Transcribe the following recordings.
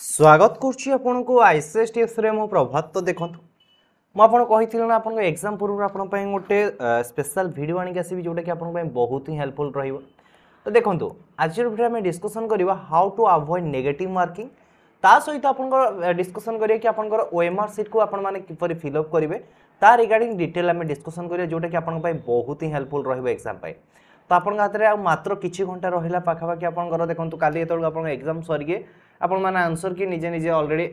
ସ୍ୱାଗତ କରୁଛି ଆପଣଙ୍କୁ ଆଇ ସି ଏସ୍ ଟିଏସ୍ରେ ମୁଁ ପ୍ରଭାତ ତ ଦେଖନ୍ତୁ ମୁଁ ଆପଣ କହିଥିଲି ନା ଆପଣଙ୍କ ଏକ୍ଜାମ୍ ପୂର୍ବରୁ ଆପଣଙ୍କ ପାଇଁ ଗୋଟେ ସ୍ପେଶାଲ୍ ଭିଡ଼ିଓ ଆଣିକି ଆସିବି ଯେଉଁଟାକି ଆପଣଙ୍କ ପାଇଁ ବହୁତ ହିଁ ହେଲ୍ପଫୁଲ୍ ରହିବ ତ ଦେଖନ୍ତୁ ଆଜିର ଭିଡ଼ିଓ ଆମେ ଡିସ୍କସନ୍ କରିବା how to avoid negative marking ତା ସହିତ ଆପଣଙ୍କର ଡିସ୍କସନ୍ କରିବା କି ଆପଣଙ୍କର ଓ ଏମ୍ ଆର୍ ସିଟ୍କୁ ଆପଣମାନେ କିପରି ଫିଲ୍ଅପ୍ କରିବେ ତା ରିଗାର୍ଡ଼ିଂ ଡିଟେଲ୍ ଆମେ ଡିସ୍କସନ୍ କରିବା ଯେଉଁଟାକି ଆପଣଙ୍କ ପାଇଁ ବହୁତ ହିଁ ହେଲ୍ପଫୁଲ୍ ରହିବ ଏକ୍ଜାମ୍ ପାଇଁ ତ ଆପଣଙ୍କ ହାତରେ ଆଉ ମାତ୍ର କିଛି ଘଣ୍ଟା ରହିଲା ପାଖାପାଖି ଆପଣଙ୍କର ଦେଖନ୍ତୁ କାଲି ଯେତେବେଳକୁ ଆପଣଙ୍କ ଏକ୍ଜାମ୍ ସରିକି ଆପଣମାନେ ଆନ୍ସର୍ କି ନିଜେ ନିଜେ ଅଲରେଡ଼ି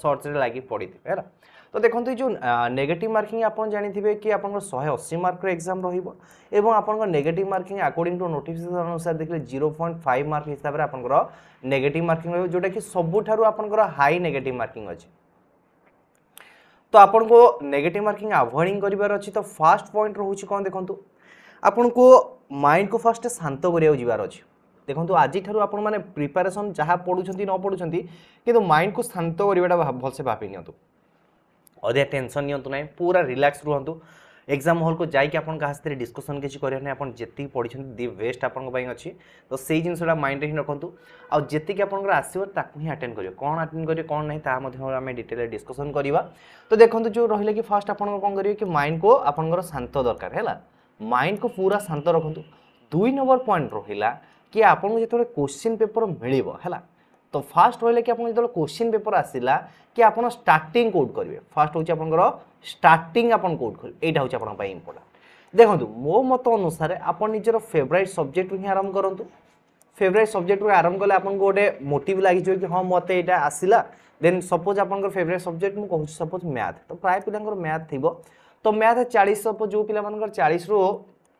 ସର୍ଚ୍ଚରେ ଲାଗି ପଡ଼ିଥିବେ ହେଲା ତ ଦେଖନ୍ତୁ ଏଇ ଯେଉଁ ନେଗେଟିଭ୍ ମାର୍କିଂ ଆପଣ ଜାଣିଥିବେ କି ଆପଣଙ୍କର ଶହେ ଅଶୀ ମାର୍କର ଏକ୍ଜାମ୍ ରହିବ ଏବଂ ଆପଣଙ୍କ negative marking according to notification ଅନୁସାରେ ଦେଖିଲେ ଜିରୋ ପଏଣ୍ଟ ଫାଇଭ୍ ମାର୍କ ହିସାବରେ ଆପଣଙ୍କର ନେଗେଟିଭ୍ ମାର୍କିଂ ରହିବ ଯେଉଁଟାକି ସବୁଠାରୁ ଆପଣଙ୍କର ହାଇ ନେଗେଟିଭ୍ ମାର୍କିଂ ଅଛି ତ ଆପଣଙ୍କୁ ନେଗେଟିଭ୍ ମାର୍କିଂ ଆଭଏଡ଼ିଂ କରିବାର ଅଛି ତ ଫାର୍ଷ୍ଟ ପଏଣ୍ଟ ରହୁଛି କ'ଣ ଦେଖନ୍ତୁ ଆପଣଙ୍କୁ মাইন্ডকু ফার্স্ট শান্ত করা যাবার অছি দেখুন আজিঠার আপনার মানে প্রিপারেসন যা পড়ুছেন ন পড়ুছেন কিন্তু মাইন্ডকু শান্ত করাটা ভালসে ভাবি নিহতু অধিকা টেনশন নিহতু না পুরা রিল্যাক্স রুহতু এক্সাম হলকু যাই আপনার কাহা সাথে ডিসকসন কিছু করবে না আপনার যেত পড়ছেন দি বেস্ট আপনার অছি তো সেই জিনিসটা মাইন্ডে হি রাখতু আেত আপনার আসবে তাকে হি আটেন্ড করবে কম আটেন্ড করবে কম না তা আমি ডিটেলে ডিসকসন করা তো দেখুন যে রহলে কি ফার্স্ট আপনার কম করবে কি মাইন্ডকু আপনার শান্ত দরকার হ্যাঁ ମାଇଣ୍ଡକୁ ପୁରା ଶାନ୍ତ ରଖନ୍ତୁ ଦୁଇ ନମ୍ବର ପଏଣ୍ଟ ରହିଲା କି ଆପଣଙ୍କୁ ଯେତେବେଳେ କୋଶ୍ଚିନ୍ ପେପର୍ ମିଳିବ ହେଲା ତ ଫାଷ୍ଟ ରହିଲା କି ଆପଣଙ୍କୁ ଯେତେବେଳେ କୋଶ୍ଚିନ୍ ପେପର୍ ଆସିଲା କି ଆପଣ ଷ୍ଟାର୍ଟିଂ କେଉଁଠି କରିବେ ଫାଷ୍ଟ ହେଉଛି ଆପଣଙ୍କର ଷ୍ଟାର୍ଟିଂ ଆପଣ କେଉଁଠି କରିବେ ଏଇଟା ହେଉଛି ଆପଣଙ୍କ ପାଇଁ ଇମ୍ପୋର୍ଟାଣ୍ଟ ଦେଖନ୍ତୁ ମୋ ମତ ଅନୁସାରେ ଆପଣ ନିଜର ଫେଭରାଇଟ୍ ସବଜେକ୍ଟରୁ ହିଁ ଆରମ୍ଭ କରନ୍ତୁ ଫେଭରାଇଟ୍ ସବଜେକ୍ଟରୁ ଆରମ୍ଭ କଲେ ଆପଣଙ୍କୁ ଗୋଟେ ମୋଟିଭ୍ ଲାଗିଯିବ କି ହଁ ମୋତେ ଏଇଟା ଆସିଲା ଦେନ୍ ସପୋଜ୍ ଆପଣଙ୍କର ଫେଭରାଇଟ୍ ସବଜେକ୍ଟ ମୁଁ କହୁଛି ସପୋଜ୍ ମ୍ୟାଥ୍ ତ ପ୍ରାୟ ପିଲାଙ୍କର ମ୍ୟାଥ୍ ଥିବ ତ ମ୍ୟାଥ୍ ଚାଳିଶ ସପୋଜ୍ ଯେଉଁ ପିଲାମାନଙ୍କର ଚାଳିଶରୁ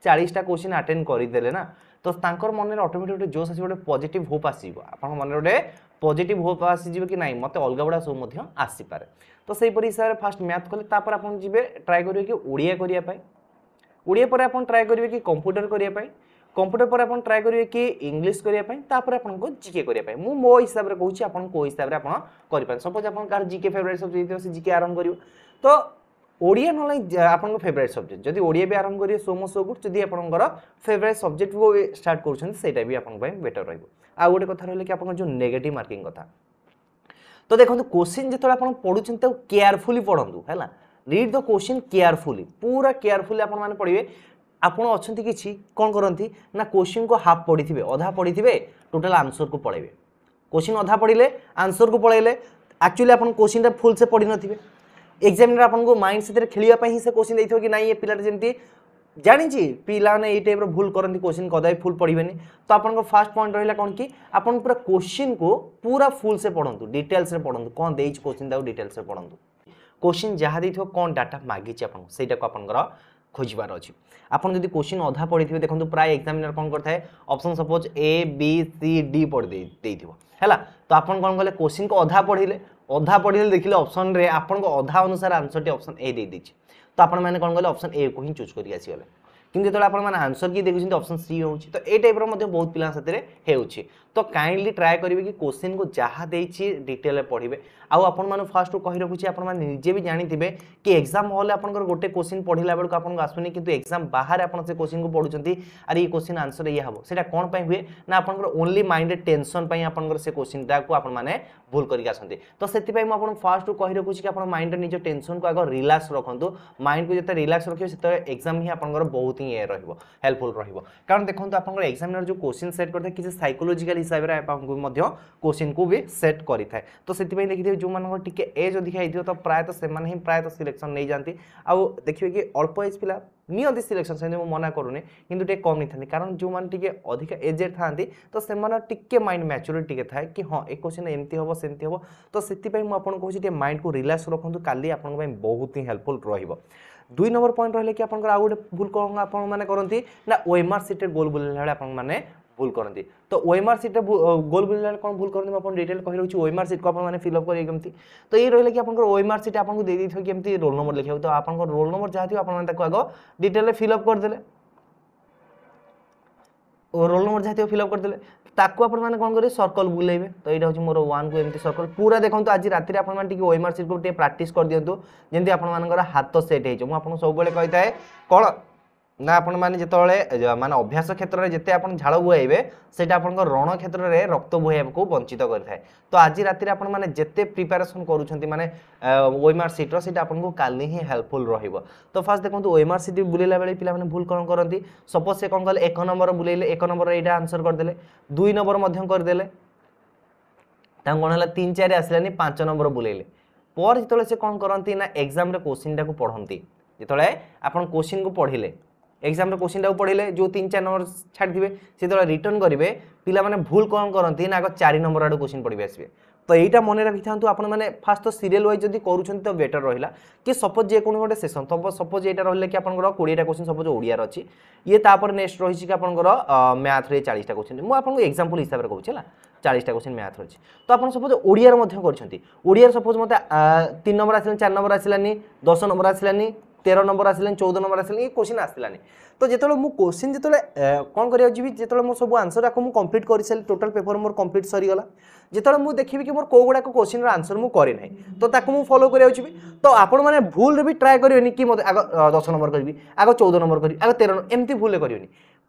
ଚାଳିଶଟା କୋଶ୍ଚିନ୍ ଆଟେଣ୍ଡ କରିଦେଲେ ନା ତ ତାଙ୍କର ମନରେ ଅଟୋମେଟିକ୍ ଗୋଟେ ଜୋସ୍ ଆସିବ ଗୋଟେ ପଜିଟିଭ୍ ହୋପ୍ ଆସିବ ଆପଣଙ୍କ ମନରେ ଗୋଟେ ପଜିଟିଭ୍ ହୋପ୍ ଆସିଯିବ କି ନାହିଁ ମୋତେ ଅଲଗା ଗୁଡ଼ା ସବୁ ମଧ୍ୟ ଆସିପାରେ ତ ସେହିପରି ହିସାବରେ ଫାର୍ଷ୍ଟ ମ୍ୟାଥ୍ କଲେ ତାପରେ ଆପଣ ଯିବେ ଟ୍ରାଏ କରିବେ କି ଓଡ଼ିଆ କରିବା ପାଇଁ ଓଡ଼ିଆ ପରେ ଆପଣ ଟ୍ରାଏ କରିବେ କି କମ୍ପ୍ୟୁଟର କରିବା ପାଇଁ কম্পুটর পরে আপনার ট্রাই করবে কি ইংলিশ করা তাপরে আপনার জিকে করা মু মো হিসাবে কুচি আপনার কেউ হিসাবে আপনার করে সপোজ আপনার কার জিকে ফেভরেট সবজেক্ট সে জিকে আরম্ভ করব তো ଓଡ଼ିଆ ନହେଲେ ଆପଣଙ୍କ ଫେଭରାଇଟ୍ ସବଜେକ୍ଟ ଯଦି ଓଡ଼ିଆ ବି ଆରମ୍ଭ କରିବେ ସୋମ ସୋଗୁଟ ଯଦି ଆପଣଙ୍କର ଫେଭରାଇଟ୍ ସବଜେକ୍ଟକୁ ଷ୍ଟାର୍ଟ କରୁଛନ୍ତି ସେଇଟା ବି ଆପଣଙ୍କ ପାଇଁ ବେଟର୍ ରହିବ ଆଉ ଗୋଟେ କଥା ରହିଲା କି ଆପଣଙ୍କ ଯେଉଁ ନେଗେଟିଭ୍ ମାର୍କିଂ କଥା ତ ଦେଖନ୍ତୁ କୋଶ୍ଚିନ୍ ଯେତେବେଳେ ଆପଣ ପଢ଼ୁଛନ୍ତି ତାକୁ କେୟାରଫୁଲି ପଢ଼ନ୍ତୁ ହେଲା ରିଡ୍ ଦ କୋଶ୍ଚିନ୍ କେୟାରଫୁଲି ପୁରା କେୟାରଫୁଲି ଆପଣମାନେ ପଢ଼ିବେ ଆପଣ ଅଛନ୍ତି କିଛି କ'ଣ କରନ୍ତି ନା କୋଶ୍ଚିନ୍କୁ ହାଫ୍ ପଢ଼ିଥିବେ ଅଧା ପଢ଼ିଥିବେ ଟୋଟାଲ୍ ଆନ୍ସର୍କୁ ପଳେଇବେ କୋଶ୍ଚିନ୍ ଅଧା ପଢ଼ିଲେ ଆନ୍ସର୍କୁ ପଳେଇଲେ ଆକ୍ଚୁଆଲି ଆପଣ କୋଶ୍ଚିନ୍ଟା ଫୁଲ୍ସେ ପଢ଼ିନଥିବେ ଏକ୍ସାମିନର ଆପଣଙ୍କୁ ମାଇଣ୍ଡ ସେଥିରେ ଖେଳିବା ପାଇଁ ହିଁ ସେ କୋଶ୍ଚିନ୍ ଦେଇଥିବ କି ନାହିଁ ଏ ପିଲାଟା ଯେମିତି ଜାଣିଛି ପିଲାମାନେ ଏଇ ଟାଇପ୍ର ଭୁଲ କରନ୍ତି କୋଶ୍ଚିନ୍ କଦାପି ଫୁଲ୍ ପଢ଼ିବେନି ତ ଆପଣଙ୍କ ଫାର୍ଷ୍ଟ ପଏଣ୍ଟ ରହିଲା କ'ଣ କି ଆପଣ ପୁରା କୋଶ୍ଚିନ୍କୁ ପୁରା ଫୁଲ୍ସେ ପଢ଼ନ୍ତୁ ଡିଟେଲ୍ସରେ ପଢ଼ନ୍ତୁ କ'ଣ ଦେଇଛି କୋଶ୍ଚିନ୍ ତାକୁ ଡିଟେଲ୍ସରେ ପଢ଼ନ୍ତୁ କୋଶ୍ଚିନ୍ ଯାହା ଦେଇଥିବ କ'ଣ ଡାଟା ମାଗିଛି ଆପଣଙ୍କୁ ସେଇଟାକୁ ଆପଣଙ୍କର খোঁজবার অছি আপনার যদি কোশ্চিন অধা পড়ে দেখুন প্রায় এক্সামিনার কম করে option suppose A B C D পড়ে হল তো আপনার কম কলে কোশ্চিন কু অধা পড়লে অধা পড়লে দেখলে অপসনরে আপনার অধা অনুসারে আনসরটি অপসন এ দিয়ে তো আপনার মানে কম কলে অপসন এ কু হি চুজ করি আসিগলে কিন্তু যেত আপনার আনসর কি দেখুছেন অপসন সি হচ্ছে তো এই টাইপর বহু পিলা সাথে হচ্ছে तो कैंडली ट्राए करेंगे कि क्वेश्चन को जहाँ देटेल पढ़े आपण मैंने फास्ट कही रखुच्छे आपजे भी जानते कि एक्जाम हल आप गोटे क्वेश्चन पढ़ला बेलू आपको आसूनी कि एग्जाम बाहर आप क्वेश्चन को पढ़ुंट आर ये क्वेश्चन आंसर ये हम से कौन पर हुए ना आप ओनली माइंड टेनसन आपर क्वेश्चन टाक आप भूल करके तो से फास्ट कही रखुच्छे कि आप माइंड निज टेनसन को आगे रिलाक्स रखुद माइंड को जिते रिलाक्स रखे से एग्जाम ही आप बहुत ही हेल्पफुल रोन देखो आप एक्जाम जो क्वेश्चन सेट करते किसी सैकोलोजिकाल हिसाब से आपको क्वेश्चन को भी सेट करें तो से देखिए जो टी एज अधिक हो तो प्रायतः से प्रायतः सिलेक्शन नहीं जाती आउ देखिए कि अल्प एज पिला নিয়ন্তি সিলেকশন সেমি মু মনা করুনি কিন্তু টিকে কম নিথান্তি কারণ যেমানে টিকে অধিক এজেড থান্তি তো সেমানে টিকে মাইন্ড ম্যাচুরিটি টিকে থাকে কি হ্যাঁ এ কোশ্চেন এমতি হব সেমতি হব তো সেপাই মু আপনার কହୁছি টিকে মাইন্ড কু রিল্যাক্স রাখন্তু কালি আপনার বহুত হি হেল্পফুল রহব দুই নম্বর পয়েন্ট রহলে কি আপনার আউ গোটে ভুল কম আপনার মানে করতে না ওএমআর সিটেড গোল বলে আপনার মানে ଭୁଲ କରନ୍ତି ତ ଓଏମ୍ଆର୍ ସିଟ୍ରେ ଗୋଲ୍ ବୁଲିଲା କ'ଣ ଭୁଲ କରନ୍ତି ମୁଁ ଆପଣ ଡିଟେଲ୍ କହି ରହୁଛି ଓଏମ୍ଆର୍ ସିଟ୍କୁ ଆପଣମାନେ ଫିଲ୍ଅପ୍ କରିବେ କେମିତି ତ ଏଇ ରହିଲା କି ଆପଣଙ୍କର ଓଏମ୍ଆର୍ ସିଟ୍ ଆପଣଙ୍କୁ ଦେଇଦେଇଥିବ କେମିତି ରୋଲ୍ ନମ୍ବର ଲେଖିବାକୁ ତ ଆପଣଙ୍କ ରୋଲ୍ ନମ୍ବର ଯାହା ଥିବ ଆପଣମାନେ ତାକୁ ଆଗ ଡିଟେଲ୍ରେ ଫିଲ୍ଅପ୍ କରିଦେଲେ ରୋଲ୍ ନମ୍ବର ଯାହା ଥିବ ଫିଲ୍ଅପ୍ କରିଦେଲେ ତାକୁ ଆପଣମାନେ କ'ଣ କରିବେ ସର୍କଲ୍ ବୁଲେଇବେ ତ ଏଇଟା ହେଉଛି ମୋର ୱାନ୍କୁ ଏମିତି ସର୍କଲ୍ ପୁରା ଦେଖନ୍ତୁ ଆଜି ରାତିରେ ଆପଣମାନେ ଟିକେ ଓଏମ୍ଆର୍ ସିଟ୍କୁ ଟିକେ ପ୍ରାକ୍ଟିସ୍ କରିଦିଅନ୍ତୁ ଯେମିତି ଆପଣମାନଙ୍କର ହାତ ସେଟ୍ ହେଇଛି ମୁଁ ଆପଣଙ୍କୁ ସବୁବେଳେ କହିଥାଏ କ'ଣ ନା ଆପଣମାନେ ଯେତେବେଳେ ମାନେ ଅଭ୍ୟାସ କ୍ଷେତ୍ରରେ ଯେତେ ଆପଣ ଝାଳ ବୁହାଇବେ ସେଇଟା ଆପଣଙ୍କ ରଣ କ୍ଷେତ୍ରରେ ରକ୍ତ ବୁହାଇବାକୁ ବଞ୍ଚିତ କରିଥାଏ ତ ଆଜି ରାତିରେ ଆପଣମାନେ ଯେତେ ପ୍ରିପାରେସନ୍ କରୁଛନ୍ତି ମାନେ ୱେମାର୍ ସିଟ୍ର ସେଇଟା ଆପଣଙ୍କୁ କାଲି ହିଁ ହେଲ୍ପଫୁଲ୍ ରହିବ ତ ଫାର୍ଷ୍ଟ ଦେଖନ୍ତୁ ଓଏମ୍ଆର୍ ସିଟ୍ ବୁଲେଇଲା ବେଳେ ପିଲାମାନେ ଭୁଲ କ'ଣ କରନ୍ତି ସପୋଜ୍ ସେ କ'ଣ କଲେ ଏକ ନମ୍ବର ବୁଲେଇଲେ ଏକ ନମ୍ବର ଏଇଟା ଆନ୍ସର୍ କରିଦେଲେ ଦୁଇ ନମ୍ବର ମଧ୍ୟ କରିଦେଲେ ତାଙ୍କୁ କ'ଣ ହେଲା ତିନି ଚାରି ଆସିଲାନି ପାଞ୍ଚ ନମ୍ବର ବୁଲେଇଲେ ପରେ ଯେତେବେଳେ ସେ କ'ଣ କରନ୍ତି ନା ଏକ୍ଜାମ୍ରେ କୋଶ୍ଚିନ୍ଟାକୁ ପଢ଼ନ୍ତି ଯେତେବେଳେ ଆପଣ କୋଶ୍ଚିନ୍କୁ ପଢ଼ିଲେ ଏକ୍ଜାମ୍ରେ କୋଶ୍ଚିନ୍ଟାକୁ ପଢ଼ିଲେ ଯେଉଁ ତିନି ଚାରି ନମ୍ବର ଛାଡ଼ିଥିବେ ସେତେବେଳେ ରିଟର୍ନ କରିବେ ପିଲାମାନେ ଭୁଲ କ'ଣ କରନ୍ତି ନା ଆଗ ଚାରି ନମ୍ବର ଆଡ଼ୁ କୋଶ୍ଚିନ୍ ପଢ଼ିବେ ଆସିବେ ତ ଏଇଟା ମନେ ରଖିଥାନ୍ତୁ ଆପଣମାନେ ଫାଷ୍ଟ ତ ସିରିଏଲ୍ ୱାଇଜ୍ ଯଦି କରୁଛନ୍ତି ତ ବେଟର୍ ରହିଲା କି ସପୋଜ୍ ଯେକୌଣସି ଗୋଟେ ସେସନ୍ ସପୋଜ୍ ଏଇଟା ରହିଲେ କି ଆପଣଙ୍କର କୋଡ଼ିଏଟା କୋଶ୍ଚିନ୍ ସପୋଜ୍ ଓଡ଼ିଆର ଅଛି ଇଏ ତାପରେ ନେକ୍ସଟ ରହିଛି କି ଆପଣଙ୍କର ମ୍ୟାଥ୍ରେ ଚାଳିଶଟା କୋଶ୍ଚିନ୍ ମୁଁ ଆପଣଙ୍କୁ ଏକ୍ଜାମ୍ପଲ୍ ହିସାବରେ କହୁଛି ହେଲା ଚାଳିଶଟା কোশ্চিন ম্যাথ রয়েছে তো আপনার সপোজ ওড়িয়ার মধ্যে করছেন ওড়িয়ার সপোজ মতো তিন নম্বর আসলেন চার নম্বর আসলানি দশ নম্বর আসলানি তের নম্বর আসলে চৌদ নম্বর আসলে ই কোশ্চিন আসলানি তো যেতবে মু কোশ্চিন যেতবে কম করা যাবি যেতবে মো সব আনসর যাক মু কমপ্লিট করে সারি টোটাল পেপর মোর কমপ্লিট সরিগলা যেতবে মু দেখিবি কি মোর কেউ গুড়াক কোশ্চিনর আনসর মু করে না তো তাকে মু ফলো করে যাবি তো আপন মানে ভুলরে বি ট্রাই করবেনি কি মতো আগ দশ নম্বর করবি আগ চৌদ নম্বর করবি আগ তের এমতি ভুলরে করবেনি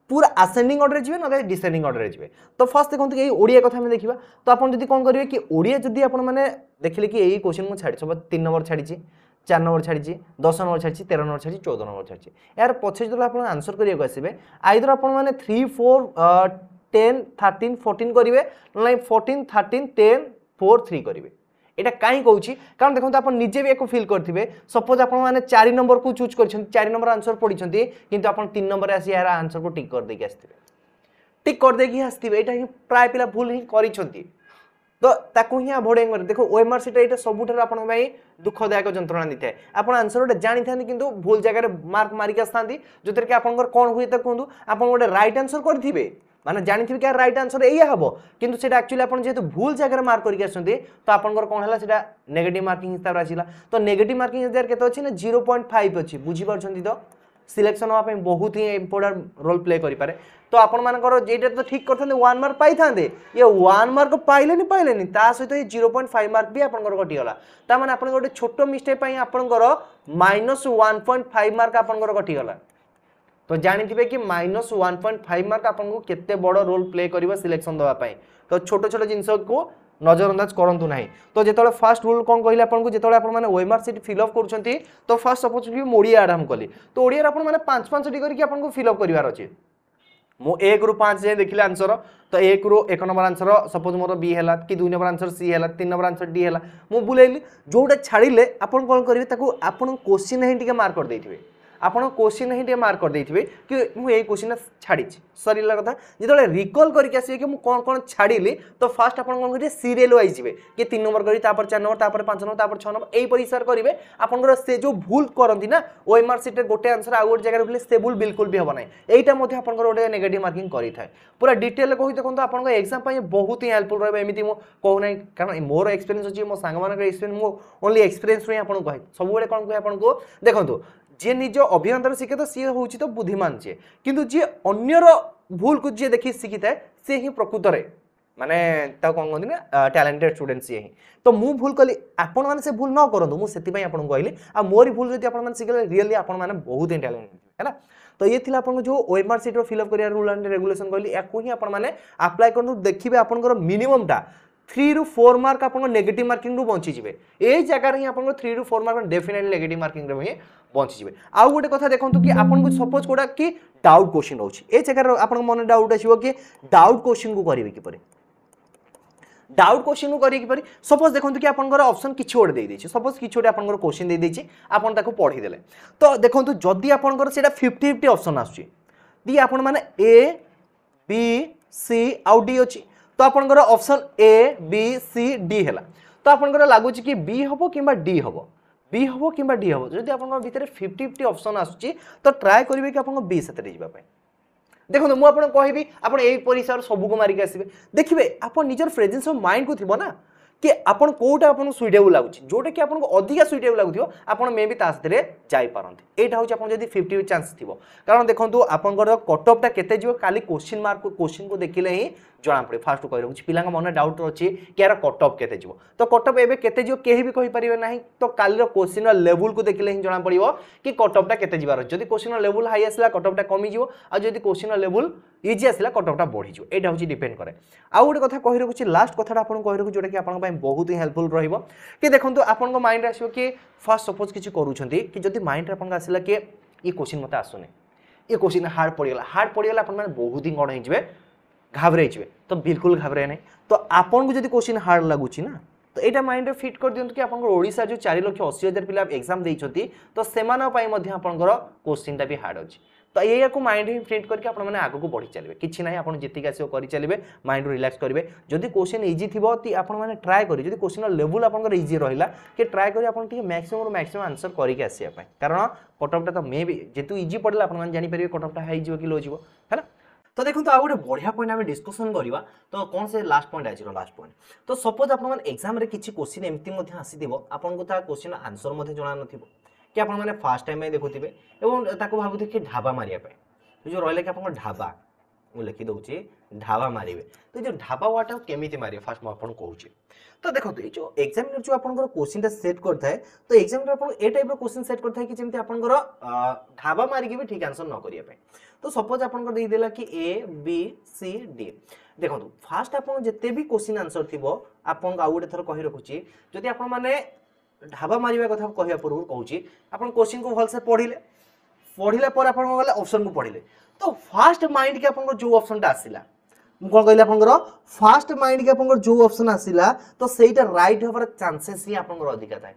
পুরা আসেন্ডিং অর্ডারে যাবে না ডিসেন্ডিং অর্ডারে যাবে তো ফার্স্ট দেখুন এই ওড়িয়া কথা আমি দেখবা তো আপনার যদি কম করবে কি ওড়িয়া যদি আপনার মানে দেখলে কি এই কোশ্চিন মু ছাড়ছে তিন নম্বর ছাড়িছি চার নম্বর ছাড়ছি দশ নম্বর ছাড়ছি তের নম্বর ছাড়ছি চৌদ নম্বর ছাড়ছি এর পছে যেত আপনার আনসর করা আসবে আইদর আপনার মানে three four ten thirteen fourteen করবে না fourteen thirteen ten four three করবে এটা কাই কৌছি কারণ দেখুন আপনার নিজে বি একটু ফিল করবে সপোজ আপনার চারি নম্বর কু চুজ করছেন চারি নম্বর আনসর পড়ছেন কিন্তু আপনার তিন নম্বরে আসি এর আনসর কু টিক করে দিয়ে আসবে টিক করে দিয়ে আসবে এটা প্রায় পিলা ভুল হি করছেন ତ ତାକୁ ହିଁ ଆଭଏଡ଼ କରିବେ ଦେଖ ଓଏମ୍ଆର୍ ସିଟା ଏଇଟା ସବୁଠାରୁ ଆପଣଙ୍କ ପାଇଁ ଦୁଃଖଦାୟକ ଯନ୍ତ୍ରଣା ଦେଇଥାଏ ଆପଣ ଆନ୍ସର୍ ଗୋଟେ ଜାଣିଥାନ୍ତି କିନ୍ତୁ ଭୁଲ ଜାଗାରେ ମାର୍କ ମାରିକି ଆସିଥାନ୍ତି ଯେଉଁଥିରେ କି ଆପଣଙ୍କର କ'ଣ ହୁଏ ତାକୁ କୁହନ୍ତୁ ଆପଣ ଗୋଟେ ରାଇଟ୍ ଆନ୍ସର୍ କରିଥିବେ মানে জাঁথিবে কি ରାଇଟ୍ রাইট ଏଇଆ ହେବ କିନ୍ତୁ ସେଇଟା ଆକ୍ଚୁଆଲି ଆପଣ ଯେହେତୁ ଭୁଲ ଜାଗାରେ ମାର୍କ କରିକି করি ତ ଆପଣଙ୍କର କଣ ହେଲା ସେଇଟା সেটা ମାର୍କିଂ ହିସାବରେ ଆସିଲା ତ তো নেগেটিভ ହିସାବରେ କେତେ ଅଛି ନା ଜିରୋ ପଏଣ୍ଟ ଫାଇଭ୍ ଅଛି ବୁଝିପାରୁଛନ୍ତି ତ সিলেকশন হওয়া বহুত হি ইম্পর্টাট রোল প্লে করে তো আপনার যেটা তো ঠিক করতে ওয়ান মার্ক পাই থাকে ইয়ে ওয়ান মার্ক পাইলে পাইলে তা সহ এই জিরো পয়েন্ট ফাইভ মার্ক বি আপনার কটিগলা তা মানে আপনার গোটে ছোট মিস্টেক আপনার minus one point five mark আপনার কটিগলা তো জাঁথিবে কি minus one point five mark আপনার কেতে বড় রোল প্লে করব সিলেকশন দেওয়া তো ছোট ছোট জিনিসকে ନଜରଅନ୍ଦାଜ କରନ୍ତୁ ନାହିଁ ତ ଯେତେବେଳେ ଫାର୍ଷ୍ଟ ରୁଲ୍ କ'ଣ କହିଲେ ଆପଣଙ୍କୁ ଯେତେବେଳେ ଆପଣମାନେ ୱେମାର୍କ ସିଟ୍ ଫିଲ୍ଅପ୍ କରୁଛନ୍ତି ତ ଫାର୍ଷ୍ଟ ସପୋଜ୍ କି ମୁଁ ଓଡ଼ିଆ ଆରମ୍ଭ କଲି ତ ଓଡ଼ିଆରେ ଆପଣମାନେ ପାଞ୍ଚ ପାଞ୍ଚଟି କରିକି ଆପଣଙ୍କୁ ଫିଲ୍ଅପ୍ କରିବାର ଅଛି ମୁଁ ଏକରୁ ପାଞ୍ଚ ଯାଏଁ ଦେଖିଲି ଆନ୍ସର ତ ଏକରୁ ଏକ ନମ୍ବର ଆନ୍ସର ସପୋଜ୍ ମୋର ବି ହେଲା କି ଦୁଇ ନମ୍ବର ଆନ୍ସର ସି ହେଲା ତିନି ନମ୍ବର ଆନ୍ସର ଡି ହେଲା ମୁଁ ବୁଲେଇଲି ଯେଉଁଟା ଛାଡ଼ିଲେ ଆପଣ କ'ଣ କରିବେ ତାକୁ ଆପଣ କୋଶ୍ଚିନ୍ ହିଁ ଟିକେ ମାର୍କ କରିଦେଇଥିବେ ଆପଣ କୋଶ୍ଚିନ୍ ହିଁ ଟିକେ ମାର୍କ କରିଦେଇଥିବେ କି ମୁଁ ଏଇ କୋଶ୍ଚିନ୍ଟା ଛାଡ଼ିଛି ସରିଲା କଥା ଯେତେବେଳେ ରିକଲ୍ କରିକି ଆସିବେ କି ମୁଁ କ'ଣ କ'ଣ ଛାଡ଼ିଲି ତ ଫାର୍ଷ୍ଟ ଆପଣ କ'ଣ କରିବେ ସିରିଏଲ୍ ୱାଇଜ୍ ଯିବେ କି ତିନି ନମ୍ବର କରି ତାପରେ ଚାରି ନମ୍ବର ତାପରେ ପାଞ୍ଚ ନମ୍ବର ତାପରେ ଛଅ ନମ୍ବର ଏହିପରି ହିସାବରେ କରିବେ ଆପଣଙ୍କର ସେ ଯେଉଁ ଭୁଲ କରନ୍ତି ନା ଓଏମ୍ଆର୍ ସିଟ୍ରେ ଗୋଟେ ଆନ୍ସର୍ ଆଉ ଗୋଟେ ଜାଗାରେ ଭୁଲେ ସେ ଭୁଲ ବିଲକୁଲ ବି ହେବ ନାହିଁ ଏଇଟା ମଧ୍ୟ ଆପଣଙ୍କର ଗୋଟେ ନେଗେଟିଭ୍ ମାର୍କିଂ କରିଥାଏ ପୁରା ଡିଟେଲ୍ କହି ଦେଖନ୍ତୁ ଆପଣଙ୍କ ଏକ୍ଜାମ୍ ପାଇଁ ବହୁତ ହିଁ ହେଲ୍ପଫୁଲ୍ ରହିବ ଏମିତି ମୁଁ କହୁନାହିଁ କାରଣ ମୋର ଏକ୍ସପିରିଏନ୍ସ ଅଛି ମୋ ସାଙ୍ଗମାନଙ୍କର ଏକ୍ସପିରିଏନ୍ସ ମୁଁ ଓନ୍ଲି ଏକ୍ସପିରିଏନ୍ସ ହିଁ ଆପଣଙ୍କୁ କହେ ସବୁବେଳେ କ'ଣ କୁହେ ଆପଣଙ୍କୁ ଦେଖନ୍ତୁ ଯିଏ ନିଜ ଅଭିଜ୍ଞତାରୁ ଶିଖେ ତ ସିଏ ହେଉଛି ତ ବୁଦ୍ଧିମାନ ସିଏ କିନ୍ତୁ ଯିଏ ଅନ୍ୟର ଭୁଲକୁ ଯିଏ ଦେଖି ଶିଖିଥାଏ ସିଏ ହିଁ ପ୍ରକୃତରେ ମାନେ ତାକୁ କ'ଣ କହନ୍ତି ନା ଟ୍ୟାଲେଣ୍ଟେଡ଼ ଷ୍ଟୁଡେଣ୍ଟ ସିଏ ହିଁ ତ ମୁଁ ଭୁଲ କଲି ଆପଣମାନେ ସେ ଭୁଲ ନ କରନ୍ତୁ ମୁଁ ସେଥିପାଇଁ ଆପଣଙ୍କୁ କହିଲି ଆଉ ମୋରି ଭୁଲ ଯଦି ଆପଣମାନେ ଶିଖିଲେ ରିଅଲି ଆପଣମାନେ ବହୁତ ହିଁ ଟ୍ୟାଲେଣ୍ଟ ହେଲା ତ ଇଏ ଥିଲା ଆପଣଙ୍କ ଯେଉଁ ଓଏମ୍ଆର ସିଟ୍ର ଫିଲ୍ଅପ୍ କରିବା ରୁଲ୍ ଆଣ୍ଡ ରେଗୁଲେସନ୍ କହିଲି ୟାକୁ ହିଁ ଆପଣମାନେ ଆପ୍ଲାଏ କରନ୍ତୁ ଦେଖିବେ ଆପଣଙ୍କର ମିନିମମ୍ଟା थ्री फोर मार्क आप नेगेट मार्किंग रु बचीजे ये जगार ही आप थ्री रु four mark definitely negative marking हिं बचीजे आउ गोटे कथ देखते कि आप सपोज गोटा कि डाउट क्वेश्चन रोचे ए जगह आप मन डाउट आसो कि डाउट क्वेश्चन को करेंगे किपर डाउट क्वेश्चन को करेंगे सपोज देखते कि आपसन किसी गोटे दे सपोज किसी गोटे आपको क्वेश्चन दे आपन ताको पढ़ीदे तो देखो जदि आप फिफ्टी फिफ्टी अप्सन आसूँ दी ए बी सी आउ डी अच्छी তো আপনার option A B C D হল তো আপনার লাগুচি কি বি হব কিংবা ডি হব বি হব কিংবা ডি হব যদি আপনার ভিতরে ফিফটি ফিফটি অপসন আসুচি তো ট্রাই করবে কি আপনার বি সাথে যা দেখুন মু আপনার কহবি আপনার এইপরি হিসাবে সবুক মারিকি আসবে দেখবে আপনার নিজের প্রেজেন্স অফ মাইন্ড কু থাকবে না କି ଆପଣ କେଉଁଟା ଆପଣଙ୍କୁ ସୁଇଟେବୁଲ୍ ଲାଗୁଛି ଯେଉଁଟାକି ଆପଣଙ୍କୁ ଅଧିକା ସୁଇଟେବୁଲ୍ ଲାଗୁଥିବ ଆପଣ ମେ ବି ତା ସାଥିରେ ଯାଇପାରନ୍ତି ଏଇଟା ହେଉଛି ଆପଣ ଯଦି ଫିଫ୍ଟି ଚାନ୍ସ ଥିବ କାରଣ ଦେଖନ୍ତୁ ଆପଣଙ୍କର କଟ୍ ଅଫ୍ଟା କେତେ ଯିବ କାଲି କୋଶ୍ଚିନ୍ ମାର୍କ କୋଶ୍ଚିନ୍କୁ ଦେଖିଲେ ହିଁ ଜଣାପଡ଼େ ଫାର୍ଷ୍ଟ କହିଦେଉଛି ପିଲାଙ୍କ ମନରେ ଡାଉଟ୍ ଅଛି କି ଏହାର କଟଅଫ୍ କେତେ ଯିବ ତ କଟଅଫ୍ ଏବେ କେତେ ଯିବ କେହି ବି କହିପାରିବେ ନାହିଁ ତ କାଲିର କୋଶ୍ଚିନ୍ର ଲେବୁଲ୍କୁ ଦେଖିଲେ ହିଁ ଜଣାପଡ଼ିବ କି କଟଅଫ୍ଟା କେତେ ଯିବାର ଅଛି ଯଦି କୋଶ୍ଚିନ୍ର ଲେବୁଲ୍ ହାଇ ଆସିଲା କଟଅଫ୍ଟା କମିଯିବ ଆଉ ଯଦି କୋଶ୍ଚିନ୍ର ଲେବୁଲ୍ ଇଜି ଆସିଲା କଟଅଫ୍ଟା ବଢ଼ିଯିବ ଏଇଟା ହେଉଛି ଡିପେଣ୍ଡ କରେ ଆଉ ଗୋଟେ କଥା କହି ରଖୁଛି ଲାଷ୍ଟ କଥାଟା ଆପଣଙ୍କୁ କହି ରଖୁଛି ଯେଉଁଟାକି ଆପଣଙ୍କ ପାଇଁ ବହୁତ ହିଁ ହେଲ୍ପଫୁଲ୍ ରହିବ କି ଦେଖନ୍ତୁ ଆପଣଙ୍କ ମାଇଣ୍ଡରେ ଆସିବ କି ଫାର୍ଷ୍ଟ ସପୋଜ୍ କିଛି କରୁଛନ୍ତି କି ଯଦି ମାଇଣ୍ଡରେ ଆପଣଙ୍କ ଆସିଲା କି ଇଏ କୋଶ୍ଚିନ୍ ମୋତେ ଆସୁନି ଇଏ କୋଶ୍ଚିନ୍ ହାର୍ଡ଼ ପଡ଼ିଗଲା ହାର୍ଡ଼ ପଡ଼ିଗଲା ଆପଣମାନେ ବହୁତ ହିଁ କ'ଣ ହେଇଯିବେ ଘାବରେଇଯିବେ ତ ବିଲକୁଲ ଘାବରେଇ ନାହିଁ ତ ଆପଣଙ୍କୁ ଯଦି କୋଶ୍ଚିନ୍ ହାର୍ଡ଼ ଲାଗୁଛି ନା ତ ଏଇଟା ମାଇଣ୍ଡରେ ଫିଟ୍ କରିଦିଅନ୍ତୁ କି ଆପଣଙ୍କର ଓଡ଼ିଶା ଯେଉଁ ଚାରି ଲକ୍ଷ ଅଶୀ ହଜାର ପିଲା ଏକ୍ଜାମ୍ ଦେଇଛନ୍ତି ତ ସେମାନଙ୍କ ପାଇଁ ମଧ୍ୟ ଆପଣଙ୍କର କୋଶ୍ଚିନ୍ଟା ବି ହାର୍ଡ଼ ଅଛି ତ ଏଇଆକୁ ମାଇଣ୍ଡ ହିଁ ପ୍ରିଣ୍ଟ କରିକି ଆପଣମାନେ ଆଗକୁ ବଢ଼ି ଚାଲିବେ କିଛି ନାହିଁ ଆପଣ ଯେତିକି ଆସିବ କରିଚାଲିବେ ମାଇଣ୍ଡରୁ ରିଲାକ୍ସ କରିବେ ଯଦି କୋଶ୍ଚିନ୍ ଇଜି ଥିବ ତି ଆପଣମାନେ ଟ୍ରାଏ କରି ଯଦି କୋଶ୍ଚିନ୍ର ଲେବୁଲ୍ ଆପଣଙ୍କର ଇଜି ରହିଲା କି ଟ୍ରାଏ କରି ଆପଣ ଟିକେ ମ୍ୟାକ୍ସିମମ୍ରୁ ମ୍ୟାକ୍ସିମମ୍ ଆନ୍ସର କରିକି ଆସିବା ପାଇଁ କାରଣ କଟଅଫ୍ଟା ତ ମେ ବି ଯେହେତୁ ଇଜି ପଡ଼ିଲା ଆପଣମାନେ ଜାଣିପାରିବେ କଟଅଫ୍ଟା ହାଇଯିବ କି ଲୋ ଯିବ ହେଲା তো দেখুন ଆଉ ଗୋଟେ ବଢ଼ିଆ ପଏଣ୍ଟ ଆମେ ଡିସ୍କସନ୍ କରିବା ତ କ'ଣ ସେ ଲାଷ୍ଟ ପଏଣ୍ଟ ଆଜିର ଲାଷ୍ଟ ପଏଣ୍ଟ ତ ସପୋଜ୍ ଆପଣମାନେ ଏକ୍ଜାମ୍ରେ କିଛି କୋଶ୍ଚିନ୍ ଏମିତି ମଧ୍ୟ ଆସିଥିବ ଆପଣଙ୍କୁ ତା କୋଶ୍ଚିନ୍ ଆନ୍ସର୍ ମଧ୍ୟ ଜଣାନଥିବ କି ଆପଣମାନେ ଫାର୍ଷ୍ଟ ଟାଇମ୍ ପାଇଁ ଦେଖୁଥିବେ ଏବଂ ତାକୁ ଭାବୁଥିବେ କି ଢାବା ମାରିବା ପାଇଁ ଯେଉଁ ରହିଲା କି ଆପଣଙ୍କ ଢାବା ମୁଁ ଲେଖିଦେଉଛି ଢାବା ମାରିବେ ତ ଯେଉଁ ଢାବା ୱାର୍ଡ଼ଟାକୁ କେମିତି ମାରିବେ ଫାର୍ଷ୍ଟ ମୁଁ ଆପଣଙ୍କୁ କହୁଛି ତ ଦେଖନ୍ତୁ ଏଇ ଯେଉଁ ଏକ୍ଜାମିନର ଯେଉଁ ଆପଣଙ୍କର କୋଶ୍ଚିନ୍ଟା ସେଟ୍ କରିଥାଏ ତ ଏକ୍ଜାମିନର ଆପଣଙ୍କୁ ଏ ଟାଇପ୍ର କୋଶ୍ଚିନ୍ ସେଟ୍ କରିଥାଏ କି ଯେମିତି ଆପଣଙ୍କର ଢାବା ମାରିକି ବି ଠିକ୍ ଆନ୍ସର୍ ନ କରିବା ପାଇଁ ତ ସପୋଜ୍ ଆପଣଙ୍କର ଦେଇଦେଲା କି ଏ ବି ସି ଡି ଦେଖନ୍ତୁ ଫାର୍ଷ୍ଟ ଆପଣ ଯେତେ ବି କୋଶ୍ଚିନ୍ ଆନ୍ସର୍ ଥିବ ଆପଣଙ୍କୁ ଆଉ ଗୋଟେ ଥର କହି ରଖୁଛି ଯଦି ଆପଣମାନେ ଢାବା ମାରିବା କଥା କହିବା ପୂର୍ବରୁ କହୁଛି ଆପଣ କୋଶ୍ଚିନ୍କୁ ଭଲସେ ପଢ଼ିଲେ পড়িলা পরে আপনার গেলে অপসন কু পড়িলে তো ফার্স্ট মাইন্ড কি আপনার যে অপসনটা আসিলা ମୁଁ କ'ଣ କହିଲି ଆପଣଙ୍କର ଫାଷ୍ଟ ମାଇଣ୍ଡକି ଆପଣଙ୍କର ଯେଉଁ ଅପସନ୍ ଆସିଲା ତ ସେଇଟା ରାଇଟ୍ ହେବାର ଚାନ୍ସେସ୍ ହିଁ ଆପଣଙ୍କର ଅଧିକା ଥାଏ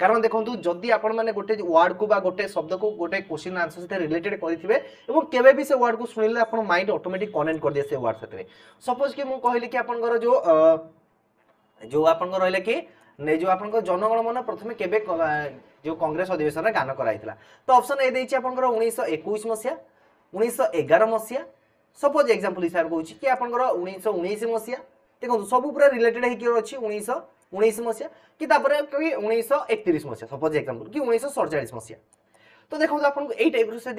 କାରଣ ଦେଖନ୍ତୁ ଯଦି ଆପଣମାନେ ଗୋଟେ ୱାର୍ଡ଼କୁ ବା ଗୋଟେ ଶବ୍ଦକୁ ଗୋଟେ କୋଶ୍ଚିନ୍ ଆନ୍ସର୍ ସହିତ ରିଲେଟେଡ୍ କରିଥିବେ ଏବଂ କେବେ ବି ସେ ୱାର୍ଡ଼କୁ ଶୁଣିଲେ ଆପଣ ମାଇଣ୍ଡ ଅଟୋମେଟିକ୍ କନେକ୍ଟ କରିଦିଏ ସେ ୱାର୍ଡ଼ ସାଥିରେ ସପୋଜ୍ କି ମୁଁ କହିଲି କି ଆପଣଙ୍କର ଯେଉଁ ଯେଉଁ ଆପଣଙ୍କର ରହିଲା କି जो आप जनगणमन प्रथम के जो कंग्रेस अधिवेशन में गान कराई कराइला तो अप्सन ए देखिए आप उन्नीस एक मसीहा उन्नीस एगार मसीहा सपोज एक्जामपल हिसाब से कौन कि आप उन्नीस मसीहा देखो सब पूरा रिलेटेड होकर उन्नीस उन्नीस मसीहा कि उन्नीस एक मसीहा सपोज एक्जामपल कि उन्नीस सड़चाश मसीहा तो देखो आपको यही टाइप से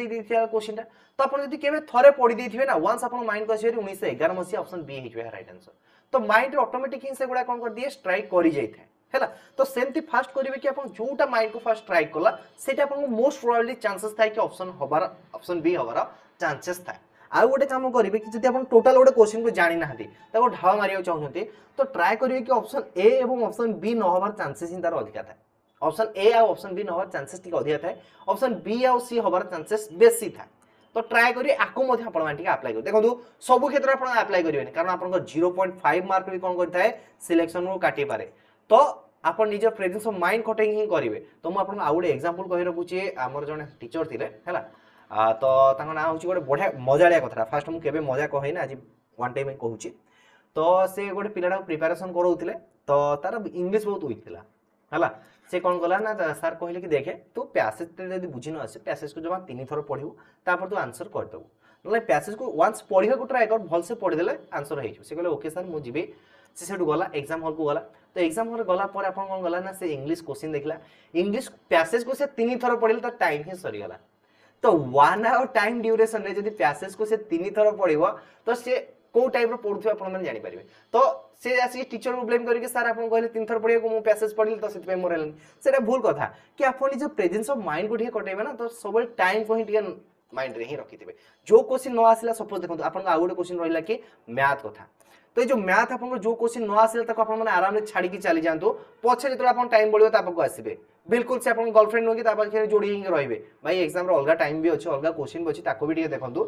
क्वेश्चन टा तो आप जब केवे थे पढ़ी देथिबे ना वन्स आपन माइंड को आसपे उन्नीस एगार मसीहा अप्सन बी हे राइट आंसर तो माइंड अटोमेटिक ऑटोमेटिक से गुडा कौन कर दिए स्ट्राइक कर जाए है तो सेमती फास्ट करेंगे कि आप जो माइंड को फास्ट ट्राई कला से मोस्ट प्रोबेबली चानसेस था कि अप्सन हबार अप्सन बी हबार चानसेस था आउ गोटे काम करेंगे कि जब आप टोटाल गोटे क्वेश्चन को जाणी ना तो ढाव मार चाहते तो ट्राए करेंगे कि अप्सन ए और अप्सन बी न होबार चानसेस ही तार अधिका था अप्सन ए आपसन बी न होबार चानसेस अधिका थाय अप्सन बी आउ सी हबार चांसेस बेसी था तो ट्राए करेंगे आपको आप्लाय कर देखो सब क्षेत्र में आप्लाय करेंगे कारण आप जीरो पॉइंट फाइव मार्क भी कौन करेंगे सिलेक्शन को काटे पारे ତ ଆପଣ ନିଜ ପ୍ରେଜେନ୍ସ ଅଫ୍ ମାଇଣ୍ଡ କଟିଂ ହିଁ କରିବେ ତ ମୁଁ ଆପଣଙ୍କୁ ଆଉ ଗୋଟେ ଏକ୍ଜାମ୍ପଲ୍ କହି ରଖୁଛି ଆମର ଜଣେ ଟିଚର ଥିଲେ ହେଲା ତ ତାଙ୍କ ନାଁ ହେଉଛି ଗୋଟେ ବଢ଼ିଆ ମଜାଳିଆ କଥା ଫାର୍ଷ୍ଟ ମୁଁ କେବେ ମଜା କହେନା ଆଜି ୱାନ୍ ଟାଇମ୍ କହୁଛି ତ ସେ ଗୋଟେ ପିଲାଟାକୁ ପ୍ରିପାରେସନ୍ କରାଉଥିଲେ ତ ତାର ଇଂଲିଶ ବହୁତ ୱିକ୍ ଥିଲା ହେଲା ସେ କ'ଣ କଲା ନା ସାର୍ କହିଲେ କି ଦେଖେ ତୁ ପ୍ୟାସେଜଟା ଯଦି ବୁଝି ନ ଆସିବୁ ପ୍ୟାସେଜକୁ ଜମା ତିନି ଥର ପଢ଼ିବୁ ତାପରେ ତୁ ଆନ୍ସର କରିଦେବୁ ନହେଲେ ପ୍ୟାସେଜକୁ ୱାନ୍ସ ପଢ଼ିବାକୁ ଟ୍ରାଏ କର ଭଲସେ ପଢ଼ିଦେଲେ ଆନ୍ସର ହେଇଯିବ ସେ କହିଲେ ଓକେ ସାର୍ ମୁଁ ଯିବି से सेठ गला एग्जाम हल को गला तो एग्जाम हल गलापर आप गला ना से इंग्लीश क्वेश्चन देखला इंग्लीश प्यासेज को तीन थर पढ़ तो टाइम ही सरीगला तो वन आवर टाइम ड्यूरेसन जो जब प्यासेज को तीन थर पढ़ तो सी कौ टाइप पढ़ु आप जानपारे तो से आसिक टीचर को ब्लेम करके सर आपको कहे तीन थर पढ़ा मुझे प्यासेज पढ़ी तो से मोर है भूल कथ कि आप प्रेजेन्स अफ माइंड को कटेबे ना तो सब टाइम को ही माइंड रे रखिथे जो क्वेश्चन न आसा सपोज देखो आप गोटे क्वेश्चन रहा कि मैथ कथा तो ये जो मैथ आप जो क्वेश्चन न आसला आपने आराम से छाड़ी चली जातु पचे जो आप टाइम बढ़ो आपको आसवे बिल्कुल से आप गर्लफ्रेंड नुहे तो आप जोड़ी रही भाई एक्जाम अलग टाइम भी अच्छे अलग क्वेश्चन भी अच्छे भी देखो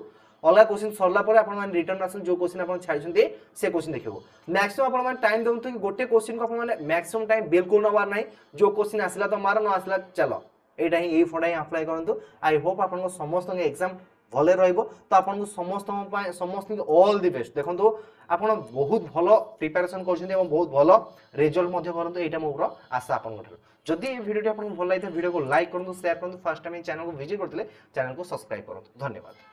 अलग क्वेश्चन सरला पर আপনার রিটর্ন আসন যে কোশ্চিন আপনার ছাড়ছেন সে কোশ্চিন দেখব ম্যাক্সিমাম আপনার টাইম দিন্তু কি গোটে কোশ্চিন কো আপনার ম্যাক্সিমাম টাইম বিলকুল নবার নাই যে কোশ্চিন আসলা তো মার ন আসলা চলো এইটা ହିଁ ଏଇ ଫଣ୍ଡା ହିଁ ଆପ୍ଲାଏ କରନ୍ତୁ ଆଇ ହୋପ୍ ଆପଣଙ୍କ ସମସ୍ତଙ୍କ ଏକ୍ଜାମ୍ ভলে রহব তো আপনার সমস্ত সমস্ত অল দি বেস্ট দেখুন আপনার বহুত ভাল প্রিপারেসন করছেন এবং বহুত ভাল রেজল্ট করতে এইটা মোর আশা আপনার যদি এই ভিডিওটি আপনার ভাল লাগে ভিডিওকে লাইক করুন সেয়ার করুন ফার্স্ট টাইম এই চ্যানেল ভিজিট করলে চ্যানেল সবসক্রাইব করুন ধন্যবাদ